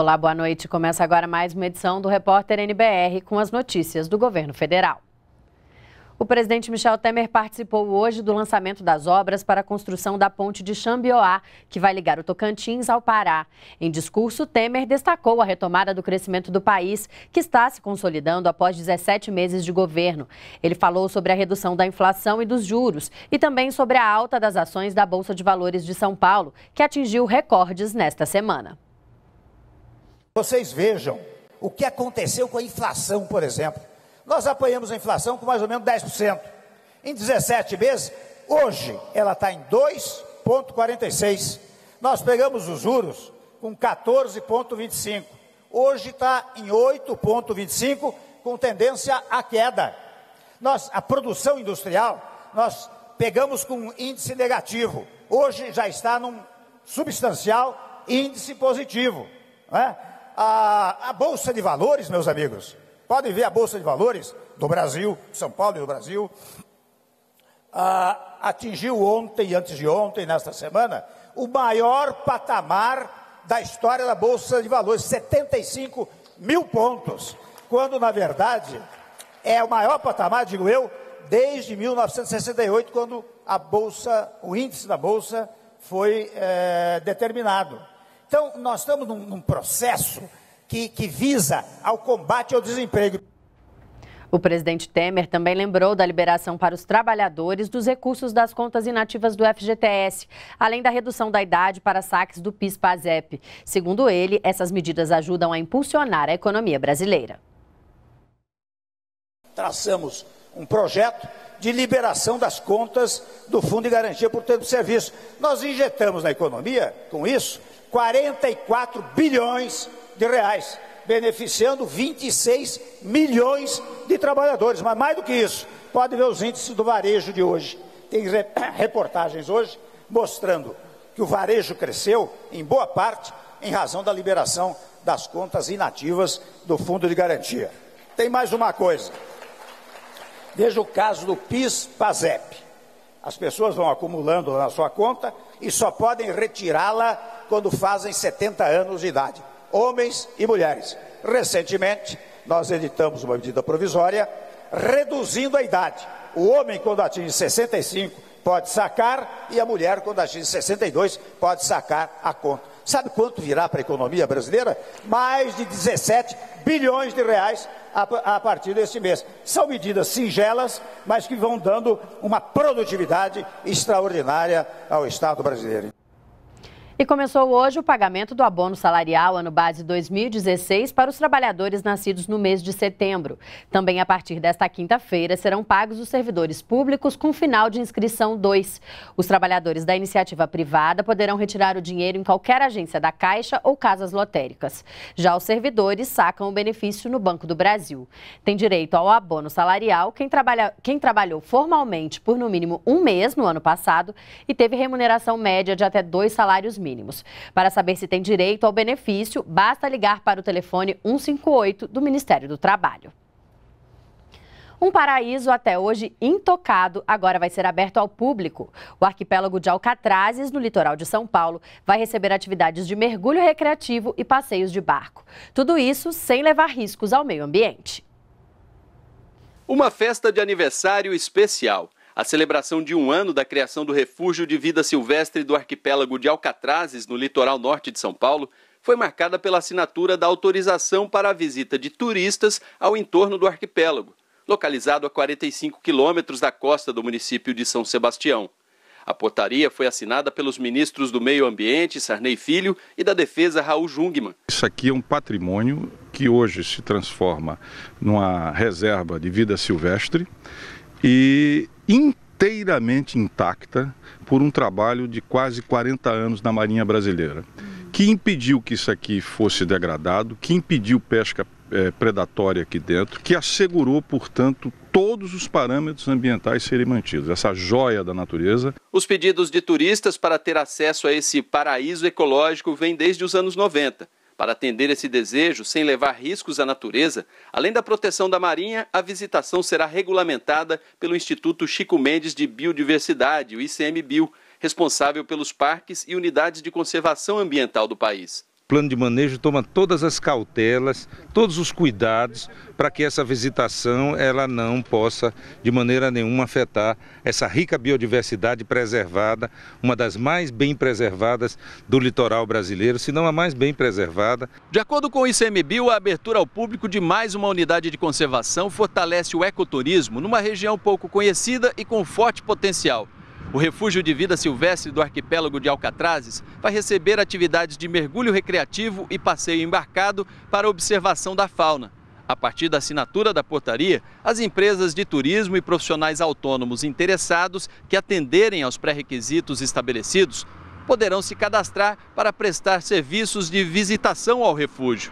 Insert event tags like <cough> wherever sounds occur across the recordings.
Olá, boa noite. Começa agora mais uma edição do Repórter NBR com as notícias do governo federal. O presidente Michel Temer participou hoje do lançamento das obras para a construção da ponte de Xambioá, que vai ligar o Tocantins ao Pará. Em discurso, Temer destacou a retomada do crescimento do país, que está se consolidando após 17 meses de governo. Ele falou sobre a redução da inflação e dos juros e também sobre a alta das ações da Bolsa de Valores de São Paulo, que atingiu recordes nesta semana. Vocês vejam o que aconteceu com a inflação, por exemplo. Nós apanhamos a inflação com mais ou menos 10%. Em 17 meses, hoje ela está em 2,46%. Nós pegamos os juros com 14,25%. Hoje está em 8,25%, com tendência à queda. Nós, a produção industrial, nós pegamos com um índice negativo. Hoje já está num substancial índice positivo. Né? a, a Bolsa de Valores, meus amigos. Podem ver a Bolsa de Valores do Brasil, São Paulo e do Brasil. Ah, atingiu ontem e antes de ontem, nesta semana, o maior patamar da história da Bolsa de Valores, 75 mil pontos, quando na verdade é o maior patamar, digo eu, desde 1968, quando a Bolsa, o índice da Bolsa foi é, determinado. Então, nós estamos num, num processo que, que visa ao combate ao desemprego. O presidente Temer também lembrou da liberação para os trabalhadores dos recursos das contas inativas do FGTS, além da redução da idade para saques do PIS-PASEP. Segundo ele, essas medidas ajudam a impulsionar a economia brasileira. Traçamos um projeto de liberação das contas do Fundo de Garantia por Tempo de Serviço. Nós injetamos na economia, com isso, 44 bilhões de reais, beneficiando 26 milhões de trabalhadores. Mas mais do que isso, pode ver os índices do varejo de hoje. Tem <coughs> reportagens hoje mostrando que o varejo cresceu, em boa parte, em razão da liberação das contas inativas do Fundo de Garantia. Tem mais uma coisa. Veja o caso do PIS-PASEP. As pessoas vão acumulando na sua conta e só podem retirá-la quando fazem 70 anos de idade, homens e mulheres. Recentemente, nós editamos uma medida provisória reduzindo a idade. O homem, quando atinge 65, pode sacar e a mulher, quando atinge 62, pode sacar a conta. Sabe quanto virá para a economia brasileira? Mais de 17 bilhões de reais a, partir deste mês. São medidas singelas, mas que vão dando uma produtividade extraordinária ao Estado brasileiro. E começou hoje o pagamento do abono salarial ano base 2016 para os trabalhadores nascidos no mês de setembro. Também a partir desta quinta-feira serão pagos os servidores públicos com final de inscrição 2. Os trabalhadores da iniciativa privada poderão retirar o dinheiro em qualquer agência da Caixa ou casas lotéricas. Já os servidores sacam o benefício no Banco do Brasil. Tem direito ao abono salarial quem, trabalha, quem trabalhou formalmente por no mínimo um mês no ano passado e teve remuneração média de até dois salários mínimos mínimos. Para saber se tem direito ao benefício, basta ligar para o telefone 158 do Ministério do Trabalho. Um paraíso até hoje intocado agora vai ser aberto ao público. O arquipélago de Alcatrazes, no litoral de São Paulo, vai receber atividades de mergulho recreativo e passeios de barco. Tudo isso sem levar riscos ao meio ambiente. Uma festa de aniversário especial. A celebração de um ano da criação do Refúgio de Vida Silvestre do arquipélago de Alcatrazes, no litoral norte de São Paulo, foi marcada pela assinatura da autorização para a visita de turistas ao entorno do arquipélago, localizado a 45 quilômetros da costa do município de São Sebastião. A portaria foi assinada pelos ministros do Meio Ambiente, Sarney Filho, e da Defesa, Raul Jungmann. Isso aqui é um patrimônio que hoje se transforma numa reserva de vida silvestre e inteiramente intacta por um trabalho de quase 40 anos na Marinha Brasileira, que impediu que isso aqui fosse degradado, que impediu pesca é, predatória aqui dentro, que assegurou, portanto, todos os parâmetros ambientais serem mantidos, essa joia da natureza. Os pedidos de turistas para ter acesso a esse paraíso ecológico vêm desde os anos 90. Para atender esse desejo, sem levar riscos à natureza, além da proteção da marinha, a visitação será regulamentada pelo Instituto Chico Mendes de Biodiversidade, o ICMBio, responsável pelos parques e unidades de conservação ambiental do país plano de manejo toma todas as cautelas, todos os cuidados para que essa visitação ela não possa de maneira nenhuma afetar essa rica biodiversidade preservada, uma das mais bem preservadas do litoral brasileiro, se não a mais bem preservada. De acordo com o ICMBio, a abertura ao público de mais uma unidade de conservação fortalece o ecoturismo numa região pouco conhecida e com forte potencial. O Refúgio de Vida Silvestre do arquipélago de Alcatrazes vai receber atividades de mergulho recreativo e passeio embarcado para observação da fauna. A partir da assinatura da portaria, as empresas de turismo e profissionais autônomos interessados que atenderem aos pré-requisitos estabelecidos poderão se cadastrar para prestar serviços de visitação ao refúgio.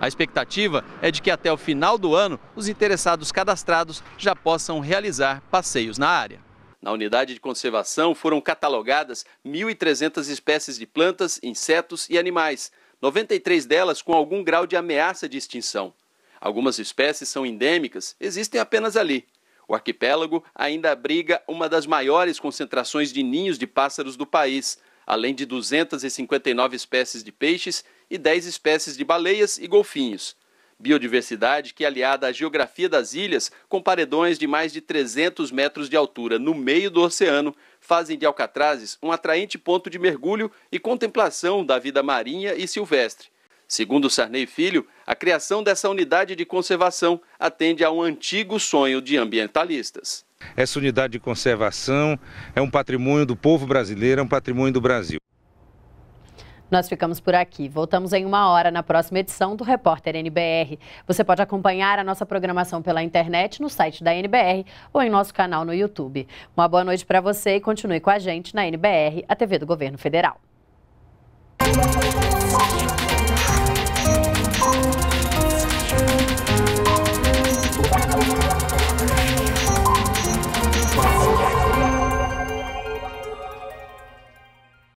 A expectativa é de que até o final do ano, os interessados cadastrados já possam realizar passeios na área. Na unidade de conservação foram catalogadas 1.300 espécies de plantas, insetos e animais, 93 delas com algum grau de ameaça de extinção. Algumas espécies são endêmicas, existem apenas ali. O arquipélago ainda abriga uma das maiores concentrações de ninhos de pássaros do país, além de 259 espécies de peixes e 10 espécies de baleias e golfinhos. Biodiversidade que, é aliada à geografia das ilhas, com paredões de mais de 300 metros de altura no meio do oceano, fazem de Alcatrazes um atraente ponto de mergulho e contemplação da vida marinha e silvestre. Segundo Sarney Filho, a criação dessa unidade de conservação atende a um antigo sonho de ambientalistas. Essa unidade de conservação é um patrimônio do povo brasileiro, é um patrimônio do Brasil. Nós ficamos por aqui. Voltamos em uma hora na próxima edição do Repórter NBR. Você pode acompanhar a nossa programação pela internet no site da NBR ou em nosso canal no YouTube. Uma boa noite para você e continue com a gente na NBR, a TV do Governo Federal.